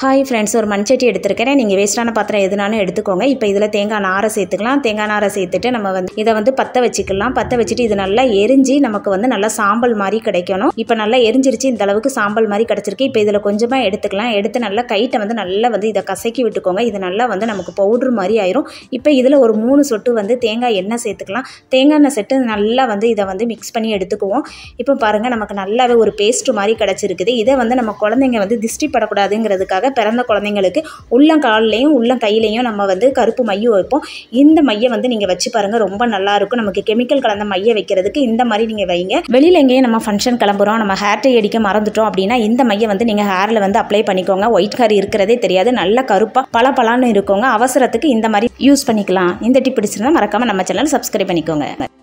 hi friends ஒரு மண்சட்டி எடுத்துருக்கேன் நீங்கள் வேஸ்ட்டான பாத்திரம் எதுனாலும் எடுத்துக்கோங்க இப்போ இதில் தேங்காய் நாரை சேர்த்துக்கலாம் தேங்காய் நாரை சேர்த்துட்டு நம்ம வந்து இதை வந்து பற்ற வச்சுக்கலாம் பற்ற வச்சுட்டு இது நல்லா எரிஞ்சு நமக்கு வந்து நல்லா சாம்பல் மாதிரி கிடைக்கணும் இப்போ நல்லா எரிஞ்சிருச்சு இந்த அளவுக்கு சாம்பல் மாதிரி கிடச்சிருக்கு இப்போ இதில் கொஞ்சமாக எடுத்துக்கலாம் எடுத்து நல்லா கைட்டை வந்து நல்லா வந்து இதை கசக்கி விட்டுக்கோங்க இது நல்லா வந்து நமக்கு பவுட்ரு மாதிரி ஆயிரும் இப்போ இதில் ஒரு மூணு சொட்டு வந்து தேங்காய் எண்ணெய் சேர்த்துக்கலாம் தேங்காய் எண்ணெய் சொட்டு நல்லா வந்து இதை வந்து மிக்ஸ் பண்ணி எடுத்துக்குவோம் இப்போ பாருங்கள் நமக்கு நல்லாவே ஒரு பேஸ்ட்டு மாதிரி கிடச்சிருக்குது இதை வந்து நம்ம குழந்தைங்க வந்து திருஷ்டி படக்கூடாதுங்கிறதுக்காக பிறந்த குழந்தைங்களுக்கு உள்ள கையிலையும் நம்ம வந்து கருப்பு மையம் வைப்போம் இந்த மையை வந்து நீங்கள் வச்சு பாருங்கள் ரொம்ப நல்லாயிருக்கும் நமக்கு கெமிக்கல் கலந்த மையம் வைக்கிறதுக்கு இந்த மாதிரி நீங்கள் வைங்க வெளியில் எங்கேயும் நம்ம ஃபங்க்ஷன் கிளம்புறோம் நம்ம ஹேர் டை அடிக்க மறந்துட்டோம் அப்படின்னா இந்த மையை வந்து நீங்கள் ஹேரில் வந்து அப்ளை பண்ணிக்கோங்க ஒயிட் ஹேர் இருக்கிறதே தெரியாது நல்ல கருப்பாக பல பலான்னு இருக்கோங்க அவசரத்துக்கு இந்த மாதிரி யூஸ் பண்ணிக்கலாம் இந்த டிப் பிடிச்சிருந்தா மறக்காமல் நம்ம சேனல் சப்ஸ்கிரைப் பண்ணிக்கோங்க